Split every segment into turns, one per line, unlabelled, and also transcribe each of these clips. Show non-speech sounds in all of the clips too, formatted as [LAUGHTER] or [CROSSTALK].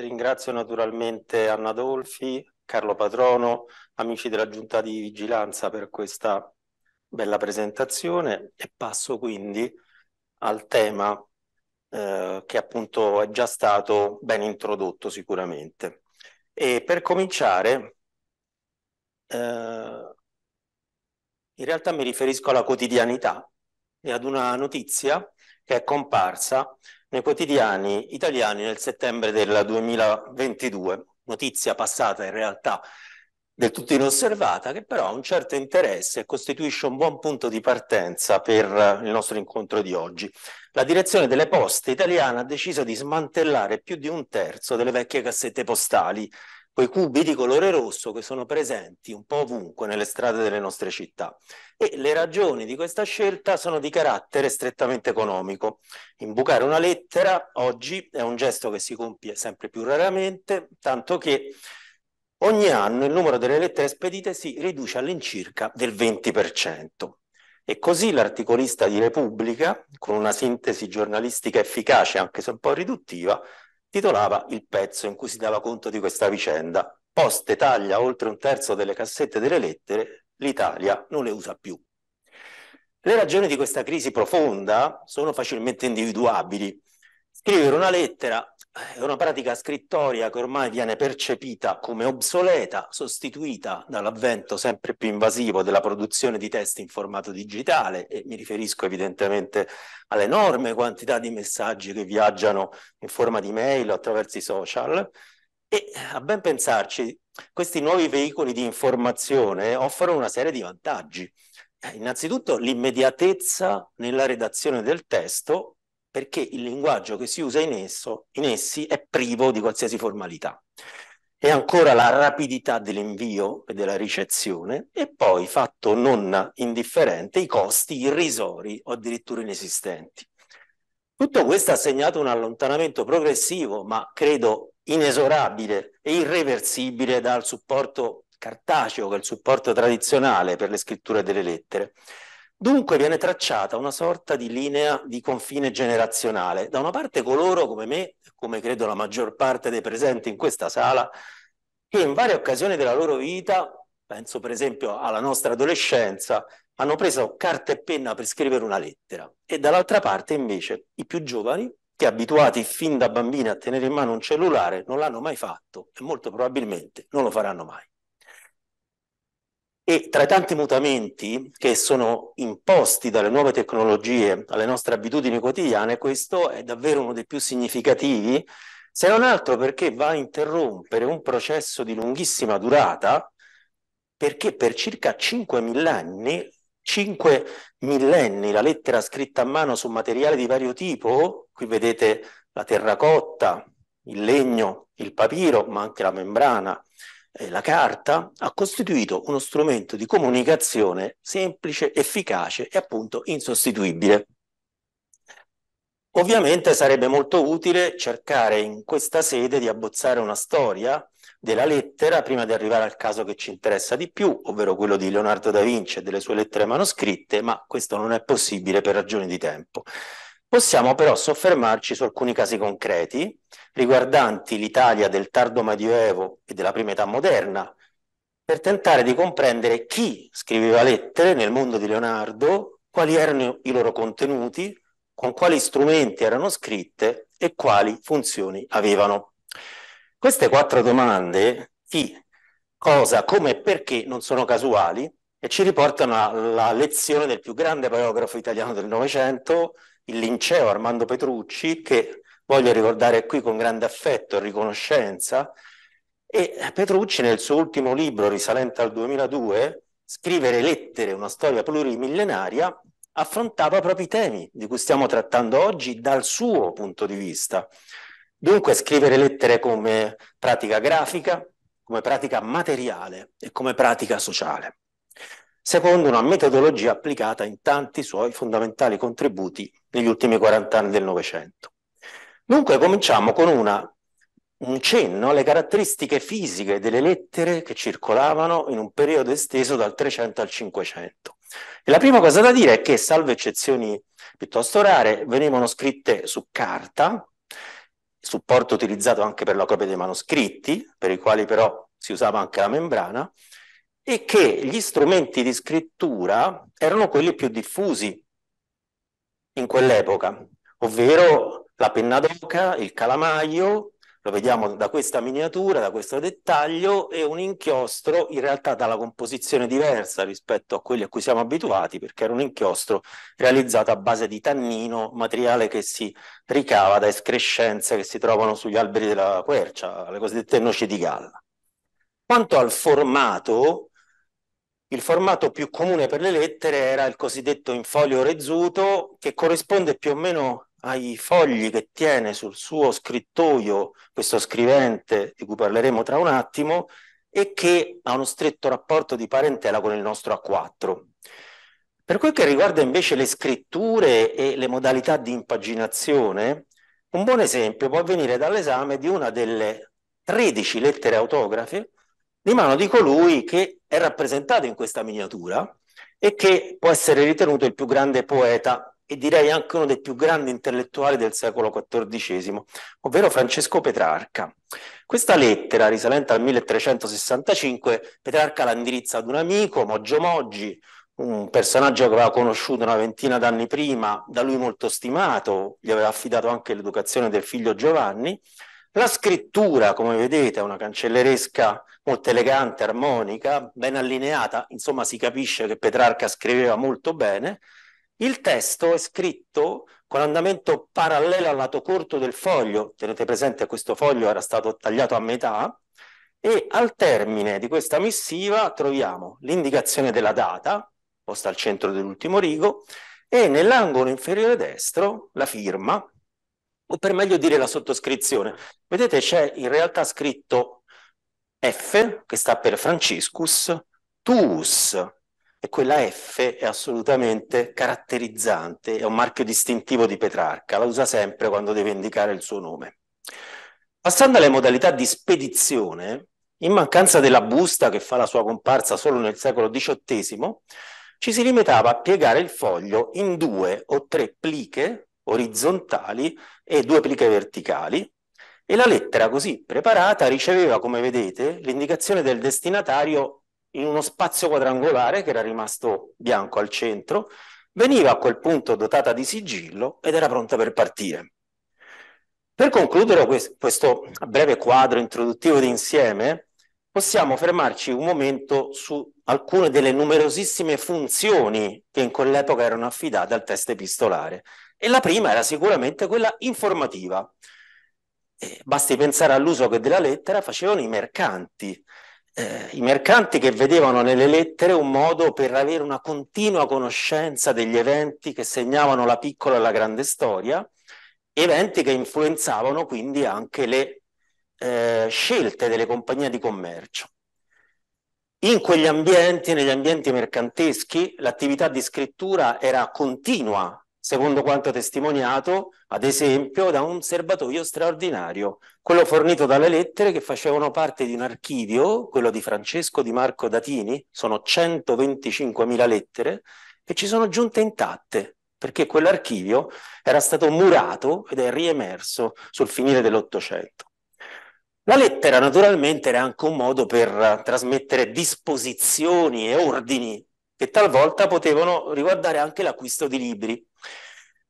Ringrazio naturalmente Anna Dolfi, Carlo Patrono, amici della Giunta di Vigilanza per questa bella presentazione e passo quindi al tema eh, che appunto è già stato ben introdotto sicuramente. E per cominciare, eh, in realtà mi riferisco alla quotidianità e ad una notizia che è comparsa nei quotidiani italiani nel settembre del 2022, notizia passata in realtà del tutto inosservata, che però ha un certo interesse e costituisce un buon punto di partenza per eh, il nostro incontro di oggi. La direzione delle poste italiana ha deciso di smantellare più di un terzo delle vecchie cassette postali quei cubi di colore rosso che sono presenti un po' ovunque nelle strade delle nostre città. E le ragioni di questa scelta sono di carattere strettamente economico. Imbucare una lettera oggi è un gesto che si compie sempre più raramente, tanto che ogni anno il numero delle lettere spedite si riduce all'incirca del 20%. E così l'articolista di Repubblica, con una sintesi giornalistica efficace anche se un po' riduttiva, titolava il pezzo in cui si dava conto di questa vicenda. Poste taglia oltre un terzo delle cassette delle lettere, l'Italia non le usa più. Le ragioni di questa crisi profonda sono facilmente individuabili. Scrivere una lettera è una pratica scrittoria che ormai viene percepita come obsoleta, sostituita dall'avvento sempre più invasivo della produzione di testi in formato digitale e mi riferisco evidentemente all'enorme quantità di messaggi che viaggiano in forma di mail o attraverso i social e a ben pensarci questi nuovi veicoli di informazione offrono una serie di vantaggi. Eh, innanzitutto l'immediatezza nella redazione del testo perché il linguaggio che si usa in, esso, in essi è privo di qualsiasi formalità. E ancora la rapidità dell'invio e della ricezione, e poi, fatto non indifferente, i costi irrisori o addirittura inesistenti. Tutto questo ha segnato un allontanamento progressivo, ma credo inesorabile e irreversibile dal supporto cartaceo, che è il supporto tradizionale per le scritture delle lettere. Dunque viene tracciata una sorta di linea di confine generazionale. Da una parte coloro come me, come credo la maggior parte dei presenti in questa sala, che in varie occasioni della loro vita, penso per esempio alla nostra adolescenza, hanno preso carta e penna per scrivere una lettera. E dall'altra parte invece i più giovani, che abituati fin da bambini a tenere in mano un cellulare, non l'hanno mai fatto e molto probabilmente non lo faranno mai. E tra i tanti mutamenti che sono imposti dalle nuove tecnologie alle nostre abitudini quotidiane, questo è davvero uno dei più significativi, se non altro perché va a interrompere un processo di lunghissima durata, perché per circa 5 millenni, 5 millenni la lettera scritta a mano su materiale di vario tipo, qui vedete la terracotta, il legno, il papiro, ma anche la membrana, eh, la carta ha costituito uno strumento di comunicazione semplice, efficace e appunto insostituibile. Ovviamente sarebbe molto utile cercare in questa sede di abbozzare una storia della lettera prima di arrivare al caso che ci interessa di più, ovvero quello di Leonardo da Vinci e delle sue lettere manoscritte, ma questo non è possibile per ragioni di tempo. Possiamo però soffermarci su alcuni casi concreti riguardanti l'Italia del tardo Medioevo e della prima età moderna, per tentare di comprendere chi scriveva lettere nel mondo di Leonardo, quali erano i loro contenuti, con quali strumenti erano scritte e quali funzioni avevano. Queste quattro domande, chi, cosa, come e perché, non sono casuali e ci riportano alla lezione del più grande biografo italiano del Novecento, il linceo Armando Petrucci, che voglio ricordare qui con grande affetto e riconoscenza. E Petrucci nel suo ultimo libro, risalente al 2002, Scrivere lettere, una storia plurimillenaria, affrontava proprio i temi di cui stiamo trattando oggi dal suo punto di vista. Dunque scrivere lettere come pratica grafica, come pratica materiale e come pratica sociale, secondo una metodologia applicata in tanti suoi fondamentali contributi negli ultimi 40 anni del Novecento. Dunque cominciamo con una, un cenno alle caratteristiche fisiche delle lettere che circolavano in un periodo esteso dal 300 al 500. E la prima cosa da dire è che, salvo eccezioni piuttosto rare, venivano scritte su carta, supporto utilizzato anche per la copia dei manoscritti, per i quali però si usava anche la membrana, e che gli strumenti di scrittura erano quelli più diffusi in quell'epoca, ovvero la penna d'oca, il calamaio, lo vediamo da questa miniatura, da questo dettaglio, e un inchiostro in realtà dalla composizione diversa rispetto a quelli a cui siamo abituati, perché era un inchiostro realizzato a base di tannino, materiale che si ricava da escrescenze che si trovano sugli alberi della quercia, le cosiddette noci di galla. Quanto al formato, il formato più comune per le lettere era il cosiddetto in folio rezzuto, che corrisponde più o meno ai fogli che tiene sul suo scrittoio questo scrivente di cui parleremo tra un attimo e che ha uno stretto rapporto di parentela con il nostro A4. Per quel che riguarda invece le scritture e le modalità di impaginazione, un buon esempio può venire dall'esame di una delle 13 lettere autografe di mano di colui che è rappresentato in questa miniatura e che può essere ritenuto il più grande poeta e direi anche uno dei più grandi intellettuali del secolo XIV, ovvero Francesco Petrarca. Questa lettera, risalente al 1365, Petrarca la indirizza ad un amico, Moggio Moggi, un personaggio che aveva conosciuto una ventina d'anni prima, da lui molto stimato, gli aveva affidato anche l'educazione del figlio Giovanni. La scrittura, come vedete, è una cancelleresca molto elegante, armonica, ben allineata, insomma si capisce che Petrarca scriveva molto bene, il testo è scritto con andamento parallelo al lato corto del foglio, tenete presente che questo foglio era stato tagliato a metà, e al termine di questa missiva troviamo l'indicazione della data, posta al centro dell'ultimo rigo, e nell'angolo inferiore destro la firma, o per meglio dire la sottoscrizione. Vedete c'è in realtà scritto F, che sta per Franciscus, Tuus, e quella F è assolutamente caratterizzante, è un marchio distintivo di Petrarca, la usa sempre quando deve indicare il suo nome. Passando alle modalità di spedizione, in mancanza della busta che fa la sua comparsa solo nel secolo XVIII, ci si limitava a piegare il foglio in due o tre pliche orizzontali e due pliche verticali e la lettera così preparata riceveva, come vedete, l'indicazione del destinatario in uno spazio quadrangolare che era rimasto bianco al centro, veniva a quel punto dotata di sigillo ed era pronta per partire. Per concludere questo breve quadro introduttivo d'insieme, possiamo fermarci un momento su alcune delle numerosissime funzioni che in quell'epoca erano affidate al testo epistolare. E la prima era sicuramente quella informativa. Eh, basti pensare all'uso che della lettera facevano i mercanti, eh, i mercanti che vedevano nelle lettere un modo per avere una continua conoscenza degli eventi che segnavano la piccola e la grande storia, eventi che influenzavano quindi anche le eh, scelte delle compagnie di commercio. In quegli ambienti, negli ambienti mercanteschi, l'attività di scrittura era continua secondo quanto testimoniato, ad esempio, da un serbatoio straordinario, quello fornito dalle lettere che facevano parte di un archivio, quello di Francesco Di Marco Datini, sono 125.000 lettere, e ci sono giunte intatte, perché quell'archivio era stato murato ed è riemerso sul finire dell'Ottocento. La lettera naturalmente era anche un modo per trasmettere disposizioni e ordini che talvolta potevano riguardare anche l'acquisto di libri.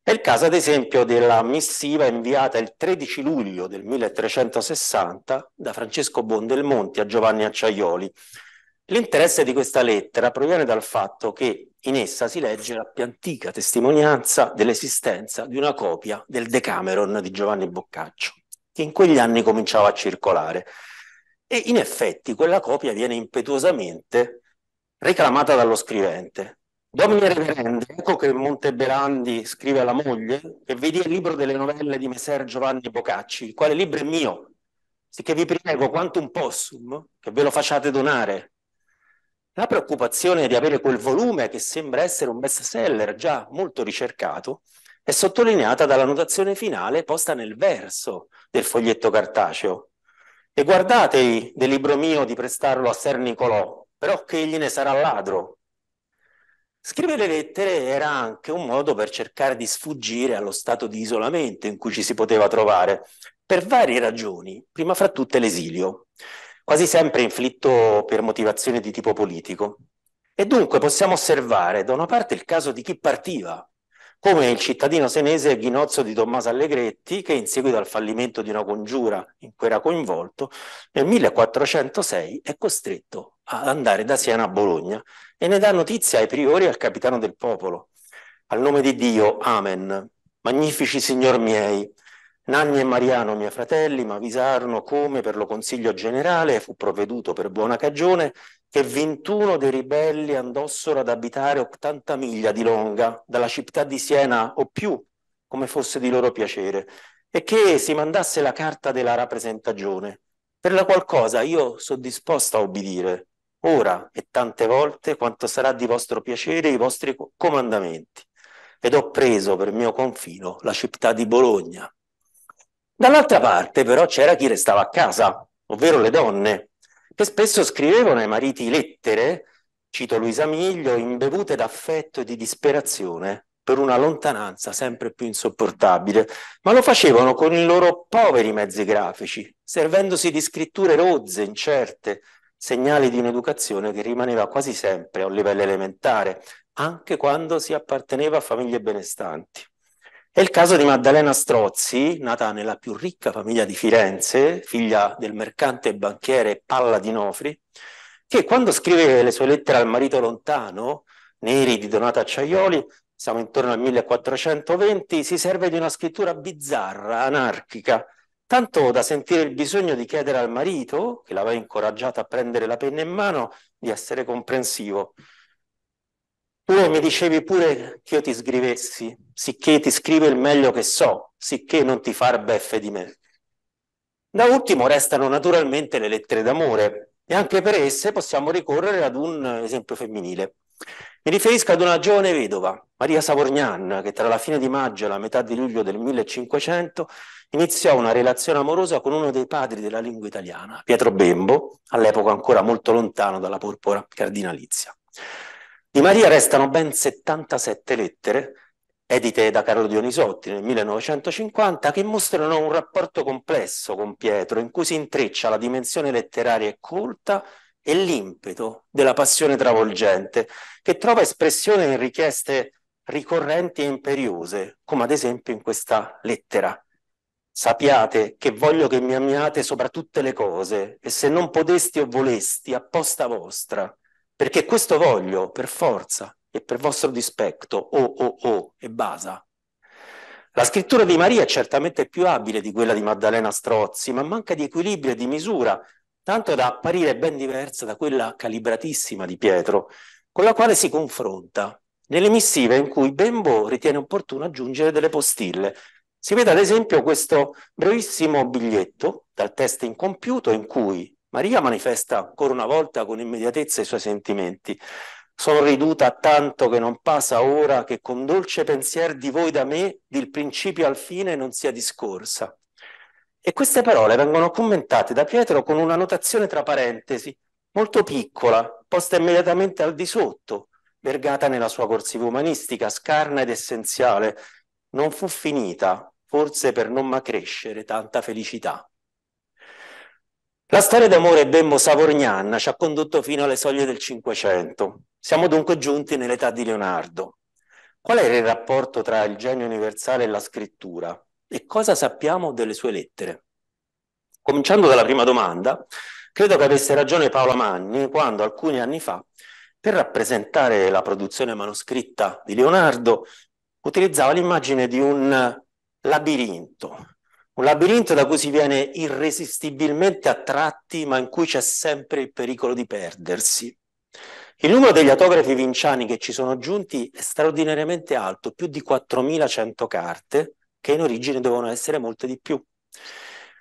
È il caso, ad esempio, della missiva inviata il 13 luglio del 1360 da Francesco Bondelmonti a Giovanni Acciaioli. L'interesse di questa lettera proviene dal fatto che in essa si legge la più antica testimonianza dell'esistenza di una copia del Decameron di Giovanni Boccaccio, che in quegli anni cominciava a circolare. E in effetti quella copia viene impetuosamente reclamata dallo scrivente, Domine Reverende, ecco che Monteberandi scrive alla moglie che vedi il libro delle novelle di Messer Giovanni Bocacci, il quale libro è mio, sicché vi prego quanto un possum che ve lo facciate donare. La preoccupazione di avere quel volume che sembra essere un best seller già molto ricercato è sottolineata dalla notazione finale posta nel verso del foglietto cartaceo. E guardatevi del libro mio di prestarlo a Ser Nicolò, però che egli ne sarà ladro Scrivere lettere era anche un modo per cercare di sfuggire allo stato di isolamento in cui ci si poteva trovare, per varie ragioni, prima fra tutte l'esilio, quasi sempre inflitto per motivazioni di tipo politico. E dunque possiamo osservare da una parte il caso di chi partiva come il cittadino senese Ghinozzo di Tommaso Allegretti, che in seguito al fallimento di una congiura in cui era coinvolto, nel 1406 è costretto ad andare da Siena a Bologna e ne dà notizia ai priori e al capitano del popolo. Al nome di Dio, Amen. Magnifici signor miei, Nanni e Mariano, miei fratelli, m'avvisarono come per lo consiglio generale fu provveduto per buona cagione che 21 dei ribelli andossero ad abitare 80 miglia di longa dalla città di Siena o più, come fosse di loro piacere, e che si mandasse la carta della rappresentagione, per la qual cosa io sono disposta a obbedire, ora e tante volte, quanto sarà di vostro piacere i vostri comandamenti. Ed ho preso per mio confino la città di Bologna. Dall'altra parte però c'era chi restava a casa, ovvero le donne, che spesso scrivevano ai mariti lettere, cito Luisa Miglio, imbevute d'affetto e di disperazione per una lontananza sempre più insopportabile, ma lo facevano con i loro poveri mezzi grafici, servendosi di scritture rozze, incerte, segnali di un'educazione che rimaneva quasi sempre a un livello elementare, anche quando si apparteneva a famiglie benestanti. È il caso di Maddalena Strozzi, nata nella più ricca famiglia di Firenze, figlia del mercante e banchiere Palla di Nofri, che quando scrive le sue lettere al marito lontano, Neri di Donata Acciaioli, siamo intorno al 1420, si serve di una scrittura bizzarra, anarchica, tanto da sentire il bisogno di chiedere al marito, che l'aveva incoraggiata a prendere la penna in mano, di essere comprensivo. Tu mi dicevi pure che io ti scrivessi, sicché ti scrivo il meglio che so, sicché non ti far beffe di me. Da ultimo restano naturalmente le lettere d'amore e anche per esse possiamo ricorrere ad un esempio femminile. Mi riferisco ad una giovane vedova, Maria Savornian, che tra la fine di maggio e la metà di luglio del 1500 iniziò una relazione amorosa con uno dei padri della lingua italiana, Pietro Bembo, all'epoca ancora molto lontano dalla porpora cardinalizia. Di Maria restano ben 77 lettere, edite da Carlo Dionisotti nel 1950, che mostrano un rapporto complesso con Pietro, in cui si intreccia la dimensione letteraria e colta e l'impeto della passione travolgente, che trova espressione in richieste ricorrenti e imperiose, come ad esempio in questa lettera. Sapiate che voglio che mi amiate sopra tutte le cose, e se non potesti o volesti, apposta vostra, perché questo voglio per forza e per vostro dispetto, oh, oh, oh, e basa. La scrittura di Maria è certamente più abile di quella di Maddalena Strozzi, ma manca di equilibrio e di misura, tanto da apparire ben diversa da quella calibratissima di Pietro, con la quale si confronta nelle missive in cui Bembo ritiene opportuno aggiungere delle postille. Si vede ad esempio questo brevissimo biglietto dal testo incompiuto in cui Maria manifesta ancora una volta con immediatezza i suoi sentimenti. Sono riduta a tanto che non passa ora che con dolce pensier di voi da me, del principio al fine non sia discorsa. E queste parole vengono commentate da Pietro con una notazione tra parentesi, molto piccola, posta immediatamente al di sotto, vergata nella sua corsiva umanistica, scarna ed essenziale. Non fu finita, forse per non ma crescere tanta felicità. La storia d'amore Bembo Savorgnan ci ha condotto fino alle soglie del Cinquecento. Siamo dunque giunti nell'età di Leonardo. Qual era il rapporto tra il genio universale e la scrittura? E cosa sappiamo delle sue lettere? Cominciando dalla prima domanda, credo che avesse ragione Paola Magni quando alcuni anni fa, per rappresentare la produzione manoscritta di Leonardo, utilizzava l'immagine di un labirinto, un labirinto da cui si viene irresistibilmente attratti, ma in cui c'è sempre il pericolo di perdersi. Il numero degli autografi vinciani che ci sono giunti è straordinariamente alto, più di 4.100 carte, che in origine dovevano essere molte di più.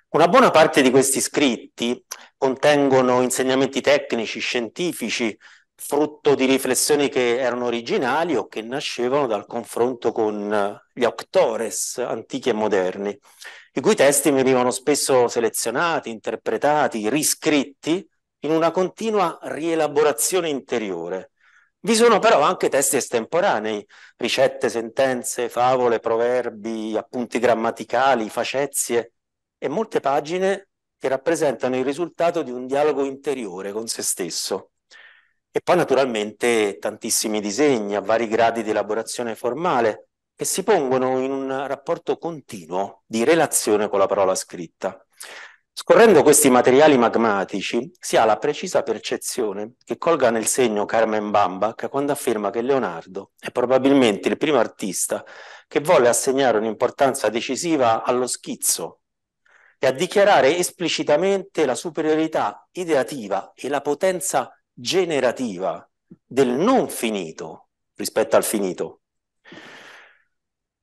Una buona parte di questi scritti contengono insegnamenti tecnici, scientifici, frutto di riflessioni che erano originali o che nascevano dal confronto con eh, gli auctores antichi e moderni, i cui testi venivano spesso selezionati, interpretati, riscritti in una continua rielaborazione interiore. Vi sono però anche testi estemporanei, ricette, sentenze, favole, proverbi, appunti grammaticali, facezie e molte pagine che rappresentano il risultato di un dialogo interiore con se stesso. E poi naturalmente tantissimi disegni a vari gradi di elaborazione formale che si pongono in un rapporto continuo di relazione con la parola scritta. Scorrendo questi materiali magmatici si ha la precisa percezione che colga nel segno Carmen Bambach quando afferma che Leonardo è probabilmente il primo artista che volle assegnare un'importanza decisiva allo schizzo e a dichiarare esplicitamente la superiorità ideativa e la potenza generativa del non finito rispetto al finito.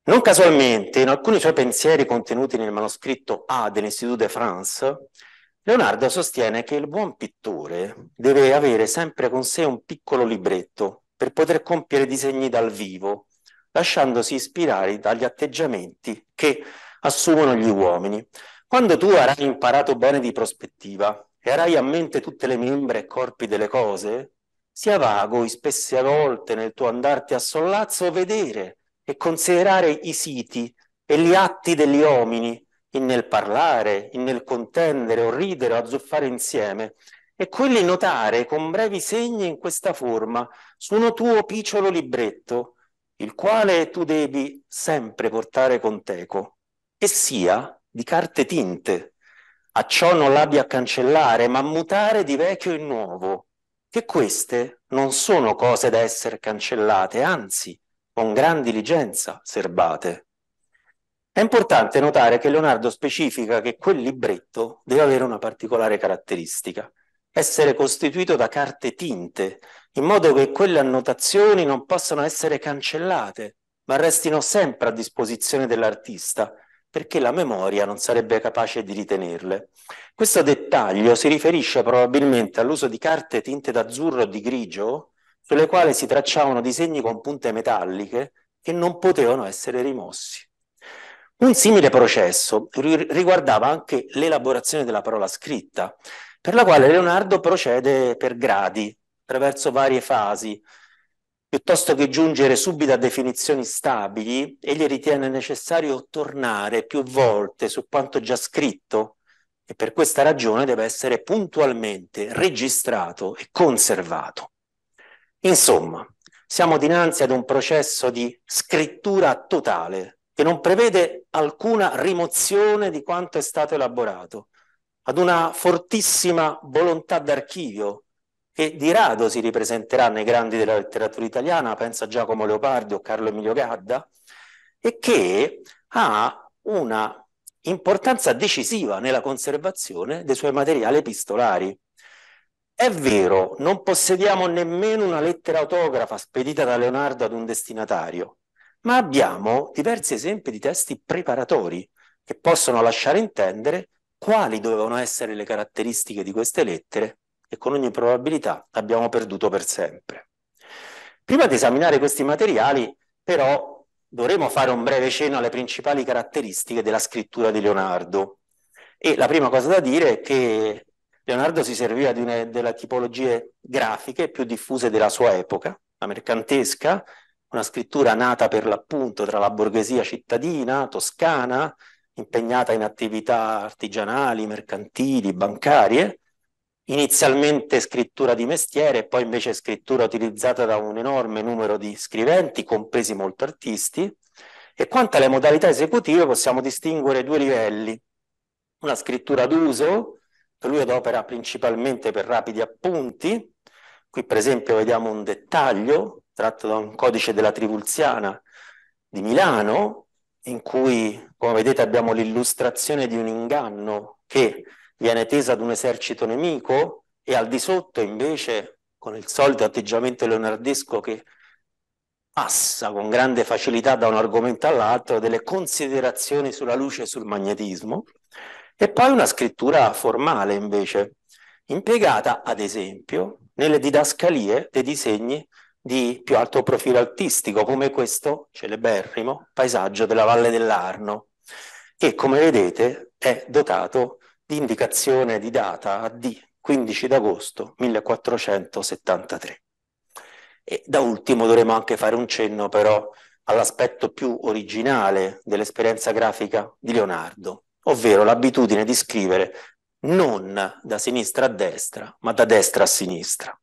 Non casualmente, in alcuni suoi pensieri contenuti nel manoscritto A dell'Institut de France, Leonardo sostiene che il buon pittore deve avere sempre con sé un piccolo libretto per poter compiere disegni dal vivo, lasciandosi ispirare dagli atteggiamenti che assumono gli uomini. Quando tu avrai imparato bene di prospettiva, e hai a mente tutte le membre e corpi delle cose? Sia vago, ispesse a volte nel tuo andarti a sollazzo, vedere e considerare i siti e gli atti degli uomini, in nel parlare, in nel contendere o ridere o azzuffare insieme, e quelli notare con brevi segni in questa forma su uno tuo picciolo libretto, il quale tu devi sempre portare con teco, e sia di carte tinte, a ciò non l'abbia a cancellare, ma mutare di vecchio in nuovo, che queste non sono cose da essere cancellate, anzi, con gran diligenza serbate. È importante notare che Leonardo specifica che quel libretto deve avere una particolare caratteristica, essere costituito da carte tinte, in modo che quelle annotazioni non possano essere cancellate, ma restino sempre a disposizione dell'artista perché la memoria non sarebbe capace di ritenerle. Questo dettaglio si riferisce probabilmente all'uso di carte tinte d'azzurro o di grigio, sulle quali si tracciavano disegni con punte metalliche che non potevano essere rimossi. Un simile processo riguardava anche l'elaborazione della parola scritta, per la quale Leonardo procede per gradi, attraverso varie fasi, Piuttosto che giungere subito a definizioni stabili, egli ritiene necessario tornare più volte su quanto già scritto e per questa ragione deve essere puntualmente registrato e conservato. Insomma, siamo dinanzi ad un processo di scrittura totale che non prevede alcuna rimozione di quanto è stato elaborato, ad una fortissima volontà d'archivio che di rado si ripresenterà nei grandi della letteratura italiana, pensa Giacomo Leopardi o Carlo Emilio Gadda, e che ha una importanza decisiva nella conservazione dei suoi materiali epistolari. È vero, non possediamo nemmeno una lettera autografa spedita da Leonardo ad un destinatario, ma abbiamo diversi esempi di testi preparatori che possono lasciare intendere quali dovevano essere le caratteristiche di queste lettere e con ogni probabilità abbiamo perduto per sempre. Prima di esaminare questi materiali, però, dovremo fare un breve cenno alle principali caratteristiche della scrittura di Leonardo. E la prima cosa da dire è che Leonardo si serviva di una delle tipologie grafiche più diffuse della sua epoca, la mercantesca, una scrittura nata per l'appunto tra la borghesia cittadina, toscana, impegnata in attività artigianali, mercantili, bancarie, inizialmente scrittura di mestiere, poi invece scrittura utilizzata da un enorme numero di scriventi, compresi molto artisti, e quanto alle modalità esecutive possiamo distinguere due livelli, una scrittura d'uso, che lui adopera principalmente per rapidi appunti, qui per esempio vediamo un dettaglio tratto da un codice della Trivulziana di Milano, in cui, come vedete, abbiamo l'illustrazione di un inganno che viene tesa ad un esercito nemico e al di sotto invece con il solito atteggiamento leonardesco che passa con grande facilità da un argomento all'altro delle considerazioni sulla luce e sul magnetismo e poi una scrittura formale invece impiegata ad esempio nelle didascalie dei disegni di più alto profilo artistico come questo celeberrimo paesaggio della Valle dell'Arno che come vedete è dotato indicazione di data a D, 15 d'agosto 1473. E da ultimo dovremo anche fare un cenno però all'aspetto più originale dell'esperienza grafica di Leonardo, ovvero l'abitudine di scrivere non da sinistra a destra, ma da destra a sinistra.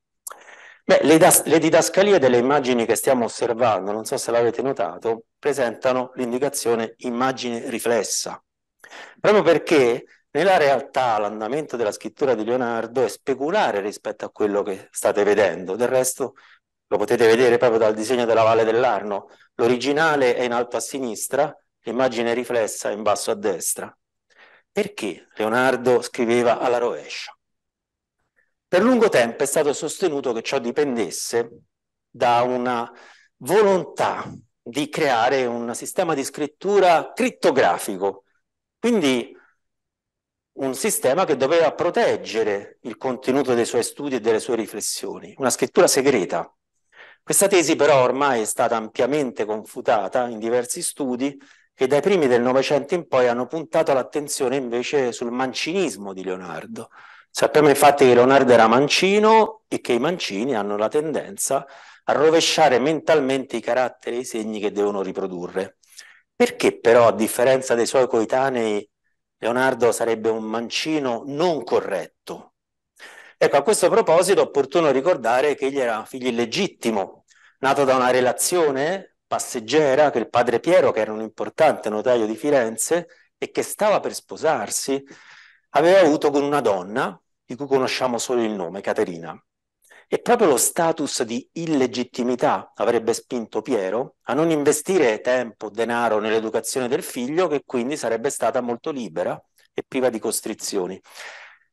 Beh, le, le didascalie delle immagini che stiamo osservando, non so se l'avete notato, presentano l'indicazione immagine riflessa, proprio perché nella realtà l'andamento della scrittura di Leonardo è speculare rispetto a quello che state vedendo, del resto lo potete vedere proprio dal disegno della Valle dell'Arno, l'originale è in alto a sinistra, l'immagine riflessa in basso a destra. Perché Leonardo scriveva alla rovescia? Per lungo tempo è stato sostenuto che ciò dipendesse da una volontà di creare un sistema di scrittura crittografico, quindi un sistema che doveva proteggere il contenuto dei suoi studi e delle sue riflessioni, una scrittura segreta. Questa tesi però ormai è stata ampiamente confutata in diversi studi che dai primi del Novecento in poi hanno puntato l'attenzione invece sul mancinismo di Leonardo. Sappiamo infatti che Leonardo era mancino e che i mancini hanno la tendenza a rovesciare mentalmente i caratteri e i segni che devono riprodurre. Perché però, a differenza dei suoi coetanei Leonardo sarebbe un mancino non corretto. Ecco, a questo proposito è opportuno ricordare che egli era figlio illegittimo, nato da una relazione passeggera che il padre Piero, che era un importante notaio di Firenze e che stava per sposarsi, aveva avuto con una donna di cui conosciamo solo il nome, Caterina. E proprio lo status di illegittimità avrebbe spinto Piero a non investire tempo, denaro nell'educazione del figlio, che quindi sarebbe stata molto libera e priva di costrizioni.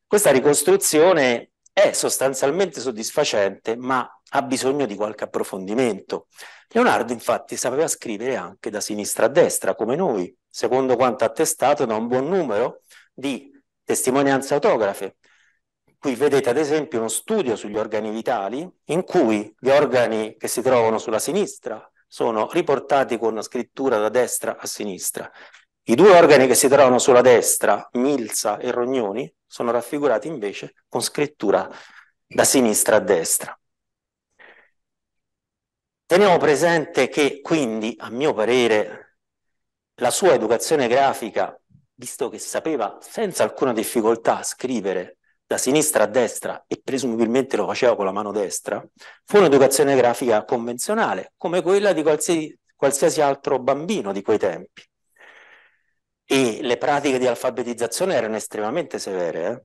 Questa ricostruzione è sostanzialmente soddisfacente, ma ha bisogno di qualche approfondimento. Leonardo infatti sapeva scrivere anche da sinistra a destra, come noi, secondo quanto attestato da un buon numero di testimonianze autografe Qui vedete ad esempio uno studio sugli organi vitali in cui gli organi che si trovano sulla sinistra sono riportati con una scrittura da destra a sinistra.
I due organi che si trovano
sulla destra, Milza e Rognoni, sono raffigurati invece con scrittura da sinistra a destra. Teniamo presente che quindi, a mio parere, la sua educazione grafica, visto che sapeva senza alcuna difficoltà scrivere da sinistra a destra e presumibilmente lo faceva con la mano destra, fu un'educazione grafica convenzionale, come quella di qualsiasi, qualsiasi altro bambino di quei tempi. E le pratiche di alfabetizzazione erano estremamente severe. Eh?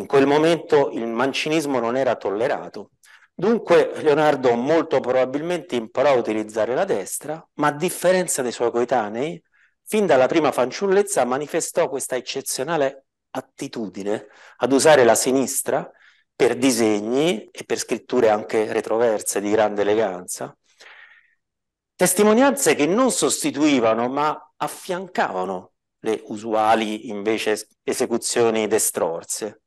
In quel momento il mancinismo non era tollerato. Dunque Leonardo molto probabilmente imparò a utilizzare la destra, ma a differenza dei suoi coetanei, fin dalla prima fanciullezza manifestò questa eccezionale attitudine ad usare la sinistra per disegni e per scritture anche retroverse di grande eleganza, testimonianze che non sostituivano ma affiancavano le usuali invece esecuzioni destrorse.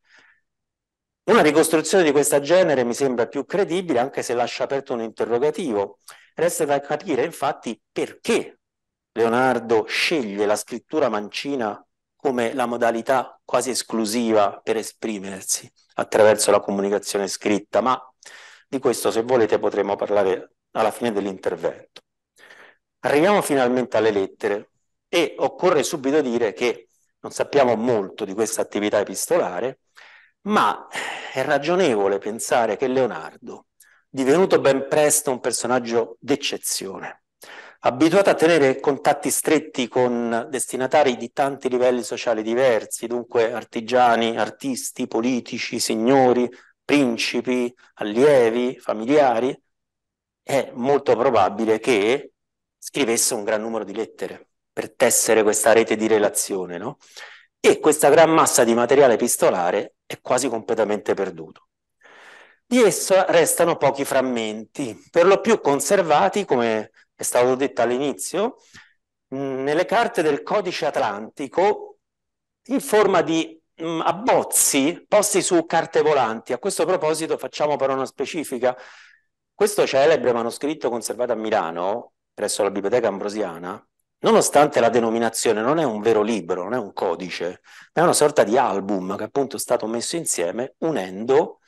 Una ricostruzione di questo genere mi sembra più credibile, anche se lascia aperto un interrogativo. Resta da capire infatti perché Leonardo sceglie la scrittura mancina come la modalità quasi esclusiva per esprimersi attraverso la comunicazione scritta, ma di questo se volete potremo parlare alla fine dell'intervento. Arriviamo finalmente alle lettere e occorre subito dire che non sappiamo molto di questa attività epistolare, ma è ragionevole pensare che Leonardo, divenuto ben presto un personaggio d'eccezione, abituata a tenere contatti stretti con destinatari di tanti livelli sociali diversi, dunque artigiani, artisti, politici, signori, principi, allievi, familiari, è molto probabile che scrivesse un gran numero di lettere per tessere questa rete di relazione, no? E questa gran massa di materiale epistolare è quasi completamente perduto. Di esso restano pochi frammenti, per lo più conservati come è stato detto all'inizio, mm, nelle carte del codice atlantico in forma di mh, mm, abbozzi posti su carte volanti. A questo proposito facciamo però una specifica. Questo celebre manoscritto conservato a Milano, presso la Biblioteca Ambrosiana, nonostante la denominazione non è un vero libro, non è un codice, ma è una sorta di album che appunto è stato messo insieme unendo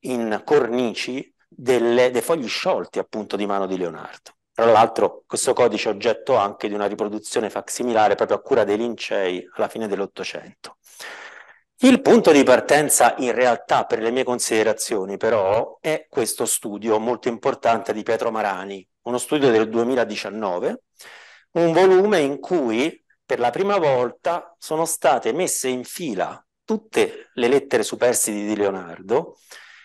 in cornici delle, dei fogli sciolti appunto di mano di Leonardo. Tra l'altro questo codice è oggetto anche di una riproduzione facsimilare proprio a cura dei lincei alla fine dell'Ottocento. Il punto di partenza in realtà per le mie considerazioni però è questo studio molto importante di Pietro Marani, uno studio del 2019, un volume in cui per la prima volta sono state messe in fila tutte le lettere superstiti di Leonardo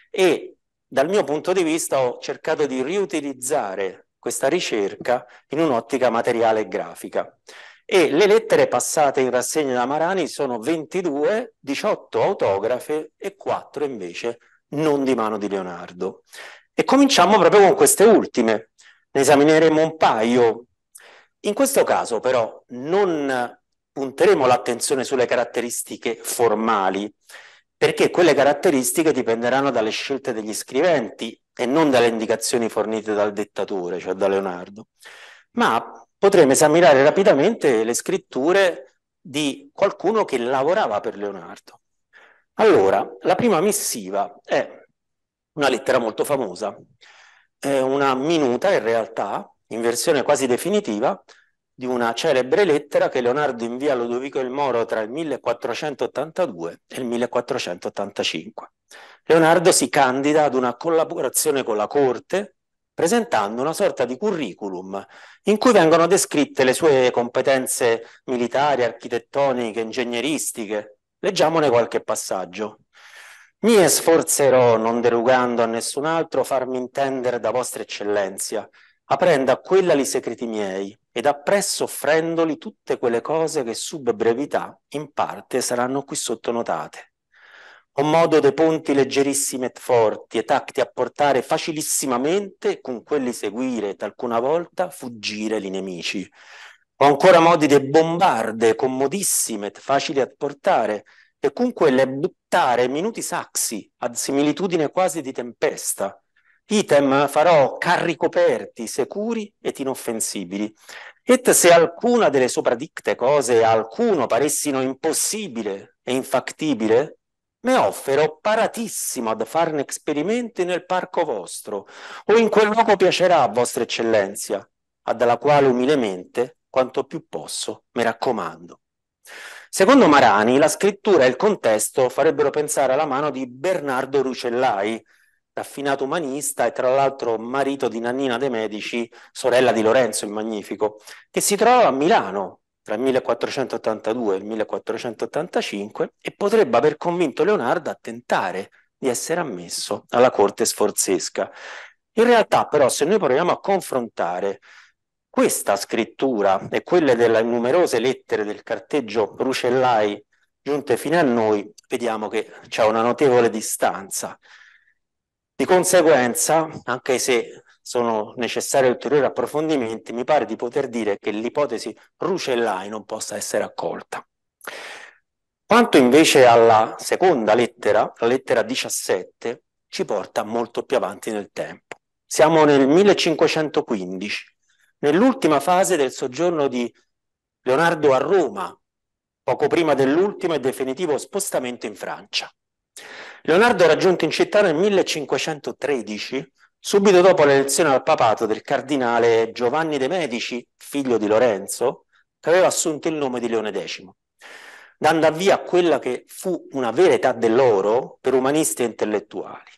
e dal mio punto di vista ho cercato di riutilizzare questa ricerca in un'ottica materiale e grafica. E le lettere passate in rassegna da Marani sono 22, 18 autografe e 4 invece non di mano di Leonardo. E cominciamo proprio con queste ultime, ne esamineremo un paio. In questo caso però non punteremo l'attenzione sulle caratteristiche formali, perché quelle caratteristiche dipenderanno dalle scelte degli scriventi e non dalle indicazioni fornite dal dettatore, cioè da Leonardo, ma potremo esaminare rapidamente le scritture di qualcuno che lavorava per Leonardo. Allora, la prima missiva è una lettera molto famosa, è una minuta in realtà, in versione quasi definitiva, di una celebre lettera che Leonardo invia a Ludovico il Moro tra il 1482 e il 1485. Leonardo si candida ad una collaborazione con la corte presentando una sorta di curriculum in cui vengono descritte le sue competenze militari, architettoniche, ingegneristiche. Leggiamone qualche passaggio. Mi sforzerò, non derugando a nessun altro, farmi intendere da vostra eccellenza, aprendo a quella li segreti miei, ed appresso offrendoli tutte quelle cose che sub brevità in parte saranno qui sotto notate. Ho modo dei ponti leggerissimi e forti e tacti a portare facilissimamente, con quelli seguire ed alcuna volta fuggire li nemici. Ho ancora modi de bombarde, comodissime e facili a portare, e con quelle buttare minuti saxi, ad similitudine quasi di tempesta, Item farò carri coperti, sicuri ed inoffensibili. Et se alcuna delle sopradicte cose a alcuno paressino impossibile e infattibile, me offero paratissimo ad farne esperimenti nel parco vostro, o in quel luogo piacerà a vostra eccellenzia, ad dalla quale umilemente, quanto più posso, mi raccomando. Secondo Marani, la scrittura e il contesto farebbero pensare alla mano di Bernardo Rucellai, raffinato umanista e tra l'altro marito di Nannina de' Medici, sorella di Lorenzo il Magnifico, che si trovava a Milano tra il 1482 e il 1485 e potrebbe aver convinto Leonardo a tentare di essere ammesso alla corte sforzesca. In realtà però se noi proviamo a confrontare questa scrittura e quelle delle numerose lettere del carteggio Rucellai giunte fino a noi, vediamo che c'è una notevole distanza. Di conseguenza, anche se sono necessari ulteriori approfondimenti, mi pare di poter dire che l'ipotesi Rucellai non possa essere accolta. Quanto invece alla seconda lettera, la lettera 17, ci porta molto più avanti nel tempo. Siamo nel 1515, nell'ultima fase del soggiorno di Leonardo a Roma, poco prima dell'ultimo e definitivo spostamento in Francia. Leonardo raggiunto in città nel 1513, subito dopo l'elezione al papato del cardinale Giovanni de' Medici, figlio di Lorenzo, che aveva assunto il nome di Leone X, dando avvia a quella che fu una vera età dell'oro per umanisti e intellettuali.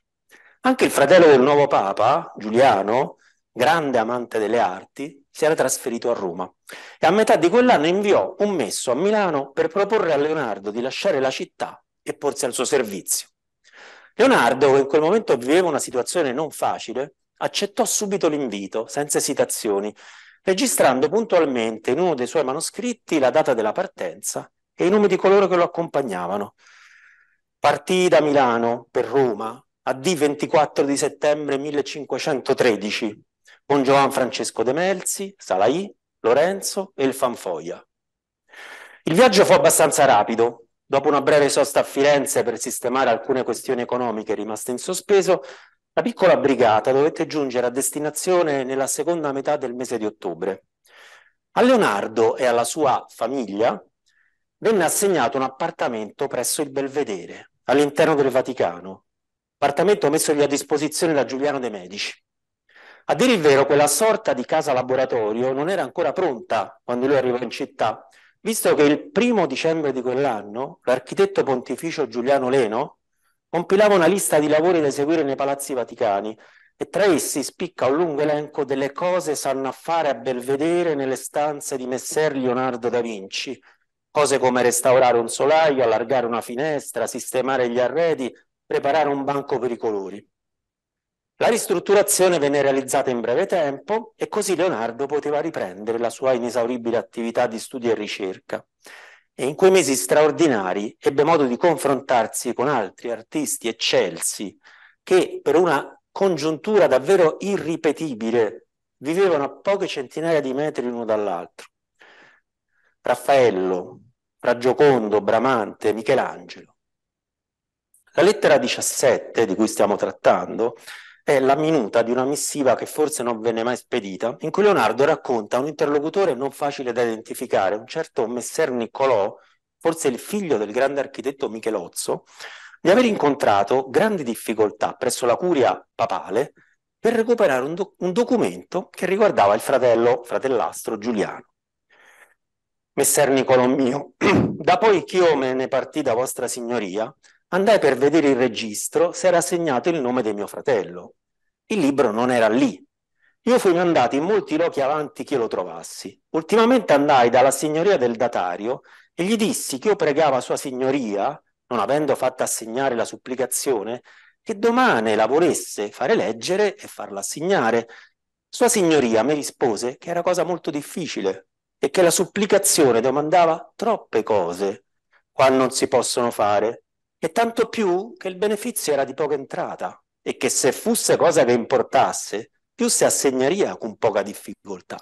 Anche il fratello del nuovo papa, Giuliano, grande amante delle arti, si era trasferito a Roma e a metà di quell'anno inviò un messo a Milano per proporre a Leonardo di lasciare la città e porsi al suo servizio. Leonardo, che in quel momento viveva una situazione non facile, accettò subito l'invito, senza esitazioni, registrando puntualmente in uno dei suoi manoscritti la data della partenza e i nomi di coloro che lo accompagnavano. Partì da Milano per Roma a D 24 di settembre 1513 con Giovan Francesco De Melzi, Salai, Lorenzo e il Fanfoglia. Il viaggio fu abbastanza rapido, Dopo una breve sosta a Firenze per sistemare alcune questioni economiche rimaste in sospeso, la piccola brigata dovette giungere a destinazione nella seconda metà del mese di ottobre. A Leonardo e alla sua famiglia venne assegnato un appartamento presso il Belvedere, all'interno del Vaticano, appartamento messo a disposizione da Giuliano de' Medici. A dire il vero, quella sorta di casa laboratorio non era ancora pronta quando lui arrivò in città visto che il primo dicembre di quell'anno l'architetto pontificio Giuliano Leno compilava una lista di lavori da eseguire nei palazzi vaticani e tra essi spicca un lungo elenco delle cose sanno fare a Belvedere nelle stanze di Messer Leonardo da Vinci, cose come restaurare un solaio, allargare una finestra, sistemare gli arredi, preparare un banco per i colori. La ristrutturazione venne realizzata in breve tempo e così Leonardo poteva riprendere la sua inesauribile attività di studio e ricerca. E in quei mesi straordinari ebbe modo di confrontarsi con altri artisti eccelsi che per una congiuntura davvero irripetibile vivevano a poche centinaia di metri l'uno dall'altro. Raffaello, fra Bramante, Michelangelo. La lettera 17 di cui stiamo trattando è la minuta di una missiva che forse non venne mai spedita, in cui Leonardo racconta a un interlocutore non facile da identificare, un certo messer Niccolò, forse il figlio del grande architetto Michelozzo, di aver incontrato grandi difficoltà presso la curia papale per recuperare un, doc- un documento che riguardava il fratello, fratellastro Giuliano. Messer Niccolò mio, [CLEARS THROAT] da poi ch'io me ne partì da vostra signoria, andai per vedere il registro se era segnato il nome di mio fratello. Il libro non era lì. Io fui mandato in molti lochi avanti che lo trovassi. Ultimamente andai dalla signoria del datario e gli dissi che io pregava sua signoria, non avendo fatto assegnare la supplicazione, che domani la volesse fare leggere e farla assegnare. Sua signoria mi rispose che era cosa molto difficile e che la supplicazione domandava troppe cose, qua non si possono fare, e tanto più che il beneficio era di poca entrata e che se fosse cosa che importasse, più si assegneria con poca difficoltà.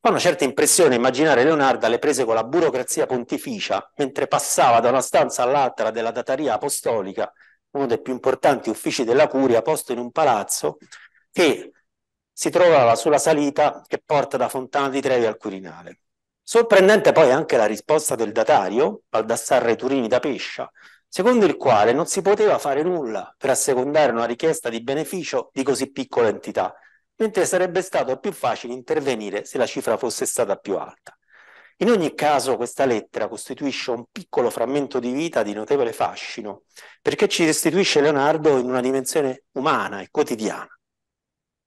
Fa una certa impressione immaginare Leonardo alle prese con la burocrazia pontificia mentre passava da una stanza all'altra della dataria apostolica, uno dei più importanti uffici della curia, posto in un palazzo che si trovava sulla salita che porta da Fontana di Trevi al Quirinale. Sorprendente poi anche la risposta del datario, Baldassarre Turini da Pescia, secondo il quale non si poteva fare nulla per assecondare una richiesta di beneficio di così piccola entità, mentre sarebbe stato più facile intervenire se la cifra fosse stata più alta. In ogni caso questa lettera costituisce un piccolo frammento di vita di notevole fascino, perché ci restituisce Leonardo in una dimensione umana e quotidiana.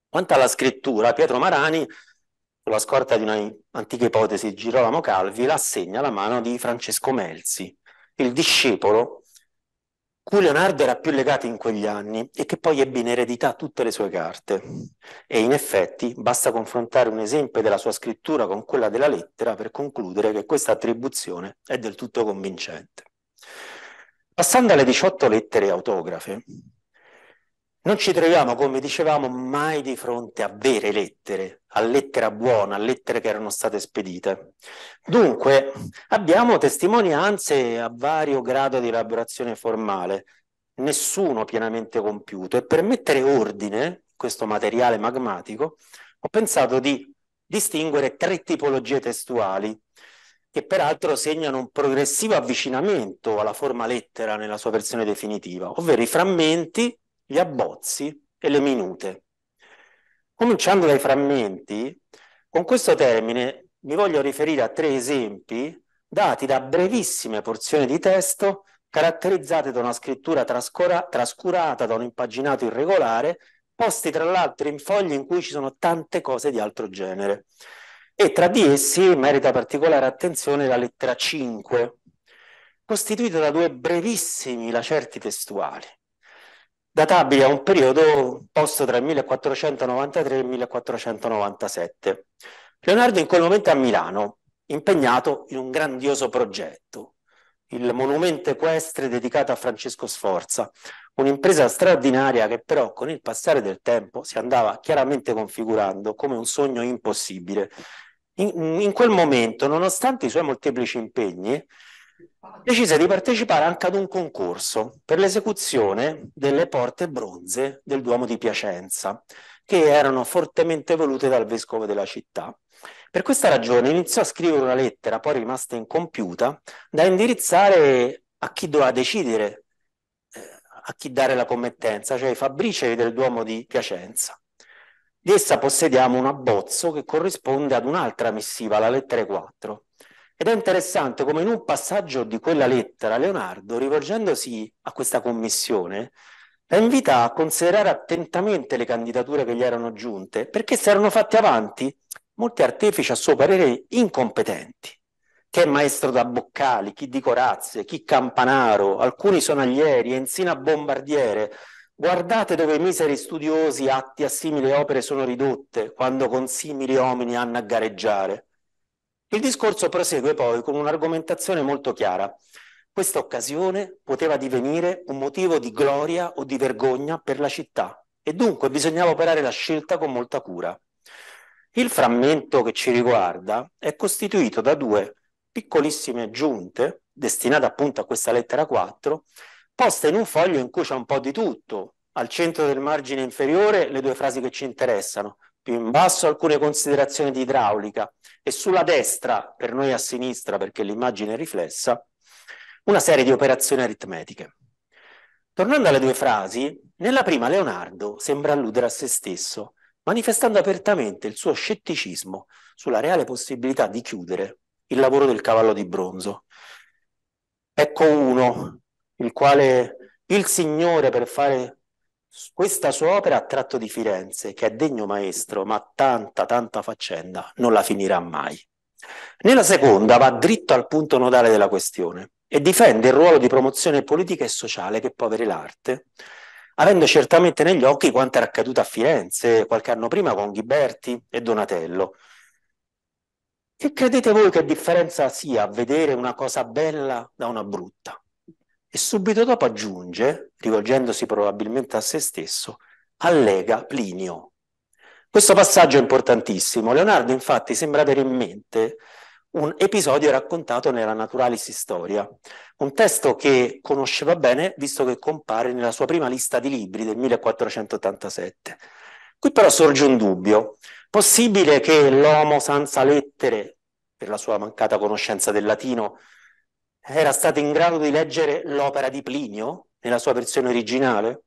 Quanto alla scrittura, Pietro Marani, sulla scorta di un'antica ipotesi di Girolamo Calvi, la alla mano di Francesco Melzi, il discepolo cui Leonardo era più legato in quegli anni e che poi ebbe in eredità tutte le sue carte. E in effetti basta confrontare un esempio della sua scrittura con quella della lettera per concludere che questa attribuzione è del tutto convincente. Passando alle 18 lettere autografe, non ci troviamo, come dicevamo, mai di fronte a vere lettere, a lettera buona, a lettere che erano state spedite. Dunque, abbiamo testimonianze a vario grado di elaborazione formale, nessuno pienamente compiuto, e per mettere ordine questo materiale magmatico ho pensato di distinguere tre tipologie testuali che peraltro segnano un progressivo avvicinamento alla forma lettera nella sua versione definitiva, ovvero i frammenti gli abbozzi e le minute. Cominciando dai frammenti, con questo termine mi voglio riferire a tre esempi dati da brevissime porzioni di testo caratterizzate da una scrittura trascura, trascurata, da un impaginato irregolare, posti tra l'altro in fogli in cui ci sono tante cose di altro genere. E tra di essi merita particolare attenzione la lettera 5, costituita da due brevissimi lacerti testuali databili a un periodo posto tra il 1493 e il 1497. Leonardo in quel momento è a Milano, impegnato in un grandioso progetto, il monumento equestre dedicato a Francesco Sforza, un'impresa straordinaria che però con il passare del tempo si andava chiaramente configurando come un sogno impossibile. In, in quel momento, nonostante i suoi molteplici impegni, decise di partecipare anche ad un concorso per l'esecuzione delle porte bronze del Duomo di Piacenza, che erano fortemente volute dal vescovo della città. Per questa ragione iniziò a scrivere una lettera, poi rimasta incompiuta, da indirizzare a chi doveva decidere eh, a chi dare la commettenza, cioè i fabbriceri del Duomo di Piacenza. Di essa possediamo un abbozzo che corrisponde ad un'altra missiva, la lettera 4, ed è interessante come in un passaggio di quella lettera Leonardo, rivolgendosi a questa commissione, la invita a considerare attentamente le candidature che gli erano giunte, perché si erano fatti avanti molti artefici a suo parere incompetenti. Chi è maestro da Boccali, chi di Corazze, chi Campanaro, alcuni sonaglieri, Enzina Bombardiere. Guardate dove i miseri studiosi atti a simili opere sono ridotte, quando con simili uomini hanno a gareggiare. Il discorso prosegue poi con un'argomentazione molto chiara. Questa occasione poteva divenire un motivo di gloria o di vergogna per la città e dunque bisognava operare la scelta con molta cura. Il frammento che ci riguarda è costituito da due piccolissime aggiunte, destinate appunto a questa lettera 4, poste in un foglio in cui c'è un po' di tutto. Al centro del margine inferiore le due frasi che ci interessano, più in basso alcune considerazioni di idraulica e sulla destra, per noi a sinistra perché l'immagine è riflessa, una serie di operazioni aritmetiche. Tornando alle due frasi, nella prima Leonardo sembra alludere a se stesso, manifestando apertamente il suo scetticismo sulla reale possibilità di chiudere il lavoro del cavallo di bronzo. Ecco uno, il quale il Signore per fare questa sua opera a tratto di Firenze, che è degno maestro, ma tanta, tanta faccenda, non la finirà mai. Nella seconda va dritto al punto nodale della questione e difende il ruolo di promozione politica e sociale che può avere l'arte, avendo certamente negli occhi quanto era accaduto a Firenze qualche anno prima con Ghiberti e Donatello. Che credete voi che differenza sia vedere una cosa bella da una brutta? e subito dopo aggiunge, rivolgendosi probabilmente a se stesso, allega Plinio. Questo passaggio è importantissimo. Leonardo infatti sembra avere in mente un episodio raccontato nella Naturalis Historia, un testo che conosceva bene visto che compare nella sua prima lista di libri del 1487. Qui però sorge un dubbio. Possibile che l'uomo senza lettere, per la sua mancata conoscenza del latino, era stato in grado di leggere l'opera di Plinio nella sua versione originale?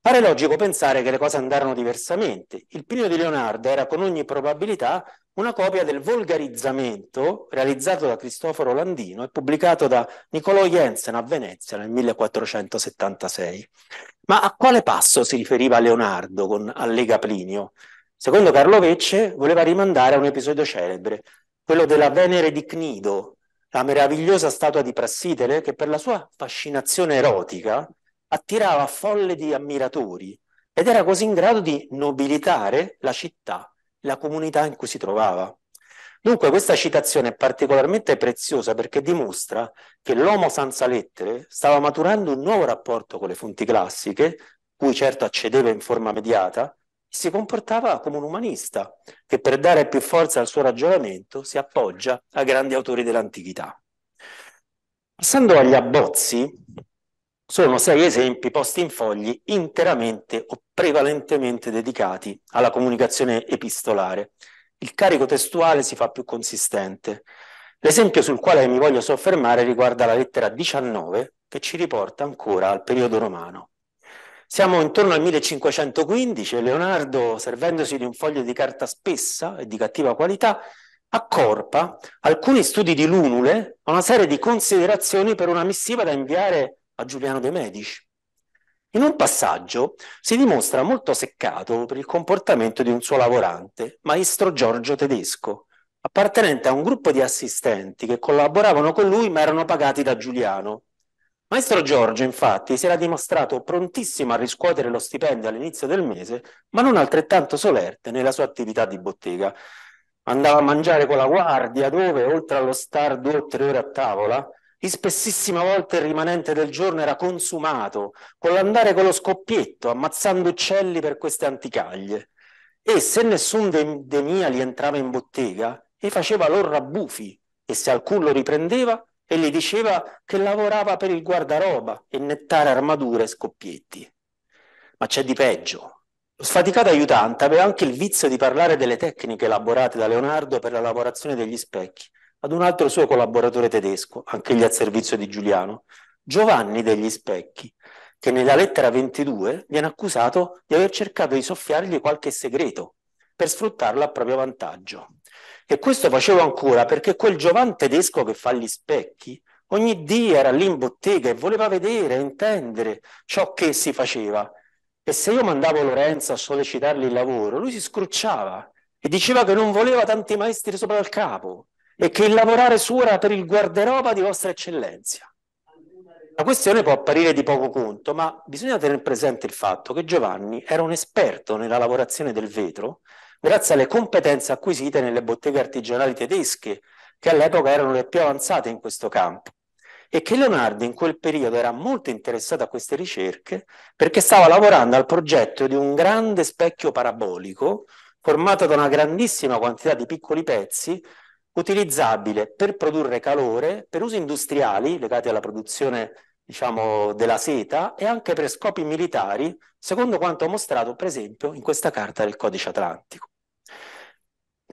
Pare logico pensare che le cose andarono diversamente. Il Plinio di Leonardo era con ogni probabilità una copia del volgarizzamento realizzato da Cristoforo Landino e pubblicato da Niccolò Jensen a Venezia nel 1476. Ma a quale passo si riferiva Leonardo con Allega Plinio? Secondo Carlo Vecce voleva rimandare a un episodio celebre, quello della Venere di Cnido, la meravigliosa statua di Prassitene che per la sua fascinazione erotica attirava folle di ammiratori ed era così in grado di nobilitare la città, la comunità in cui si trovava. Dunque questa citazione è particolarmente preziosa perché dimostra che l'uomo senza lettere stava maturando un nuovo rapporto con le fonti classiche, cui certo accedeva in forma mediata, si comportava come un umanista che per dare più forza al suo ragionamento si appoggia a grandi autori dell'antichità. Passando agli abbozzi, sono sei esempi posti in fogli interamente o prevalentemente dedicati alla comunicazione epistolare. Il carico testuale si fa più consistente. L'esempio sul quale mi voglio soffermare riguarda la lettera 19 che ci riporta ancora al periodo romano. Siamo intorno al 1515 e Leonardo, servendosi di un foglio di carta spessa e di cattiva qualità, accorpa alcuni studi di Lunule a una serie di considerazioni per una missiva da inviare a Giuliano de' Medici. In un passaggio si dimostra molto seccato per il comportamento di un suo lavorante, maestro Giorgio Tedesco, appartenente a un gruppo di assistenti che collaboravano con lui ma erano pagati da Giuliano, Maestro Giorgio, infatti, si era dimostrato prontissimo a riscuotere lo stipendio all'inizio del mese, ma non altrettanto solerte nella sua attività di bottega. Andava a mangiare con la guardia, dove, oltre allo star due o tre ore a tavola, spessissima volta il rimanente del giorno era consumato, con l'andare con lo scoppietto, ammazzando uccelli per queste anticaglie. E se nessun de, de li entrava in bottega, e faceva loro rabbufi, e se alcun lo riprendeva, e le diceva che lavorava per il guardaroba e nettare armature e scoppietti. Ma c'è di peggio. Lo sfaticato aiutante aveva anche il vizio di parlare delle tecniche elaborate da Leonardo per la lavorazione degli specchi ad un altro suo collaboratore tedesco, anche anch'egli al servizio di Giuliano, Giovanni degli Specchi, che nella lettera 22 viene accusato di aver cercato di soffiargli qualche segreto per sfruttarlo a proprio vantaggio. E questo facevo ancora perché quel Giovan tedesco che fa gli specchi ogni dì era lì in bottega e voleva vedere, intendere ciò che si faceva. E se io mandavo Lorenzo a sollecitargli il lavoro, lui si scrucciava e diceva che non voleva tanti maestri sopra il capo e che il lavorare su era per il guarderoba di vostra eccellenza. La questione può apparire di poco conto, ma bisogna tenere presente il fatto che Giovanni era un esperto nella lavorazione del vetro grazie alle competenze acquisite nelle botteghe artigianali tedesche, che all'epoca erano le più avanzate in questo campo, e che Leonardo in quel periodo era molto interessato a queste ricerche perché stava lavorando al progetto di un grande specchio parabolico formato da una grandissima quantità di piccoli pezzi utilizzabile per produrre calore per usi industriali legati alla produzione diciamo, della seta e anche per scopi militari, secondo quanto mostrato per esempio in questa carta del codice atlantico.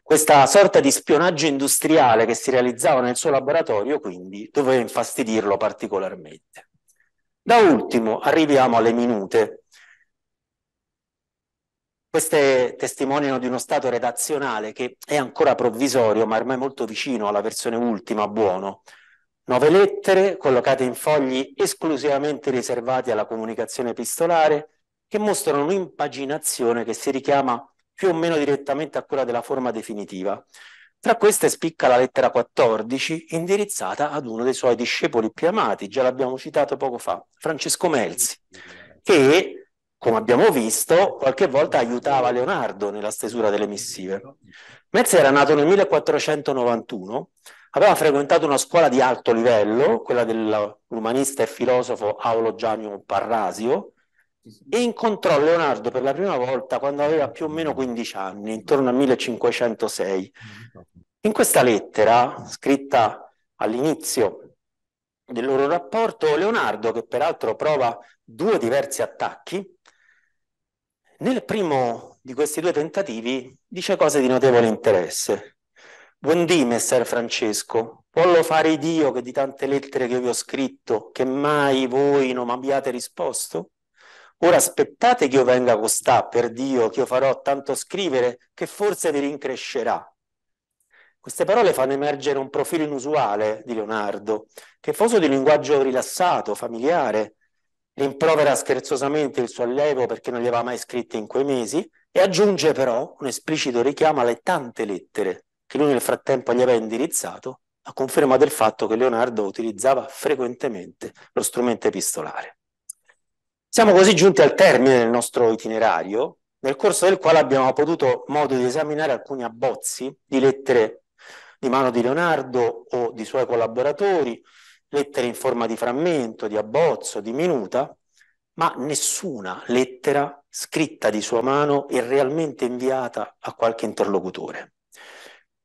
Questa sorta di spionaggio industriale che si realizzava nel suo laboratorio, quindi, doveva infastidirlo particolarmente. Da ultimo arriviamo alle minute. Queste testimoniano di uno stato redazionale che è ancora provvisorio, ma ormai molto vicino alla versione ultima, buono. Nove lettere collocate in fogli esclusivamente riservati alla comunicazione epistolare che mostrano un'impaginazione che si richiama più o meno direttamente a quella della forma definitiva. Tra queste spicca la lettera 14, indirizzata ad uno dei suoi discepoli più amati, già l'abbiamo citato poco fa, Francesco Melzi, che, come abbiamo visto, qualche volta aiutava Leonardo nella stesura delle missive. Melzi era nato nel 1491, aveva frequentato una scuola di alto livello, quella dell'umanista e filosofo Aulo Gianni Parrasio, e incontrò Leonardo per la prima volta quando aveva più o meno 15 anni, intorno al 1506. In questa lettera, scritta all'inizio del loro rapporto, Leonardo, che peraltro prova due diversi attacchi, nel primo di questi due tentativi dice cose di notevole interesse. Buon dì, messer Francesco, può lo fare Dio che di tante lettere che vi ho scritto, che mai voi non mi abbiate risposto? Ora aspettate che io venga costà per Dio, che io farò tanto scrivere, che forse vi rincrescerà. Queste parole fanno emergere un profilo inusuale di Leonardo, che fosse di linguaggio rilassato, familiare, rimprovera scherzosamente il suo allievo perché non gli aveva mai scritte in quei mesi e aggiunge però un esplicito richiamo alle tante lettere che lui nel frattempo gli aveva indirizzato a conferma del fatto che Leonardo utilizzava frequentemente lo strumento epistolare. Siamo così giunti al termine del nostro itinerario, nel corso del quale abbiamo potuto modo di esaminare alcuni abbozzi di lettere di mano di Leonardo o di suoi collaboratori, lettere in forma di frammento, di abbozzo, di minuta, ma nessuna lettera scritta di sua mano e realmente inviata a qualche interlocutore.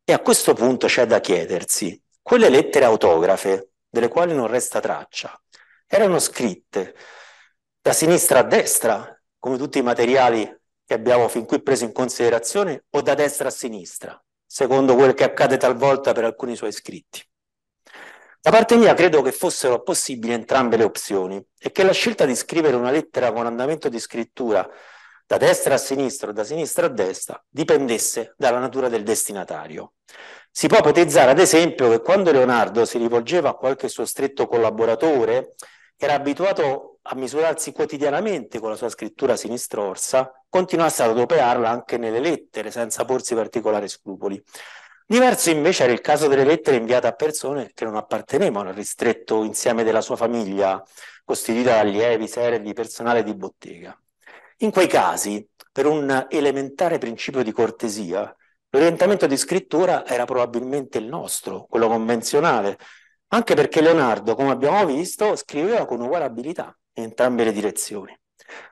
E a questo punto c'è da chiedersi, quelle lettere autografe, delle quali non resta traccia, erano scritte da sinistra a destra, come tutti i materiali che abbiamo fin qui preso in considerazione, o da destra a sinistra, secondo quel che accade talvolta per alcuni suoi scritti. Da parte mia credo che fossero possibili entrambe le opzioni e che la scelta di scrivere una lettera con andamento di scrittura da destra a sinistra o da sinistra a destra dipendesse dalla natura del destinatario. Si può ipotizzare ad esempio che quando Leonardo si rivolgeva a qualche suo stretto collaboratore era abituato a misurarsi quotidianamente con la sua scrittura sinistrorsa, continuasse ad adoperarla anche nelle lettere, senza porsi particolari scrupoli. Diverso invece era il caso delle lettere inviate a persone che non appartenevano al ristretto insieme della sua famiglia, costituita da allievi, servi, personale di bottega. In quei casi, per un elementare principio di cortesia, l'orientamento di scrittura era probabilmente il nostro, quello convenzionale, anche perché Leonardo, come abbiamo visto, scriveva con uguale abilità, in entrambe le direzioni.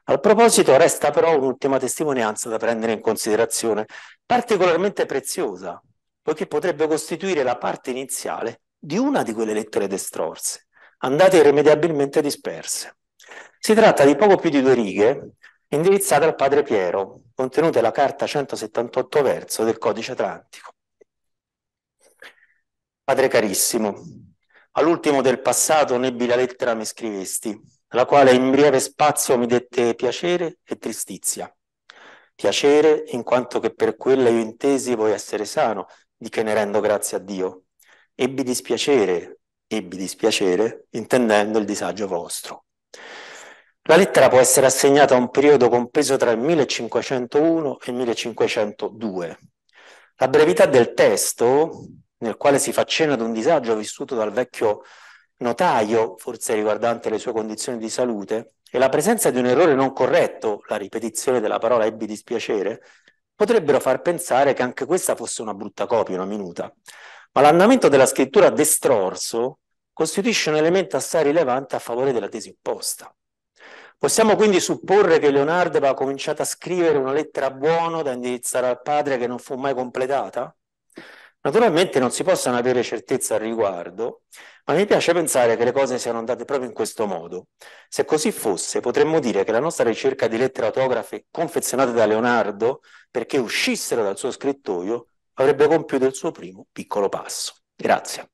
A proposito resta però un'ultima testimonianza da prendere in considerazione, particolarmente preziosa, poiché potrebbe costituire la parte iniziale di una di quelle lettere destrorse, andate irrimediabilmente disperse. Si tratta di poco più di due righe indirizzate al padre Piero, contenute la carta 178 verso del Codice Atlantico. Padre carissimo, all'ultimo del passato nebbi la lettera mi scrivesti, alla quale in breve spazio mi dette piacere e tristizia. Piacere in quanto che per quella io intesi voi essere sano, di che ne rendo grazie a Dio. Ebbi dispiacere, ebbi dispiacere, intendendo il disagio vostro. La lettera può essere assegnata a un periodo compreso tra il 1501 e il 1502. La brevità del testo, nel quale si fa cena ad un disagio vissuto dal vecchio notaio, forse riguardante le sue condizioni di salute, e la presenza di un errore non corretto, la ripetizione della parola ebbi dispiacere, potrebbero far pensare che anche questa fosse una brutta copia, una minuta. Ma l'andamento della scrittura destrorso costituisce un elemento assai rilevante a favore della tesi opposta. Possiamo quindi supporre che Leonardo aveva cominciato a scrivere una lettera a buono da indirizzare al padre che non fu mai completata? Naturalmente non si possono avere certezze al riguardo, ma mi piace pensare che le cose siano andate proprio in questo modo. Se così fosse, potremmo dire che la nostra ricerca di lettere autografe confezionate da Leonardo perché uscissero dal suo scrittoio avrebbe compiuto il suo primo piccolo passo. Grazie.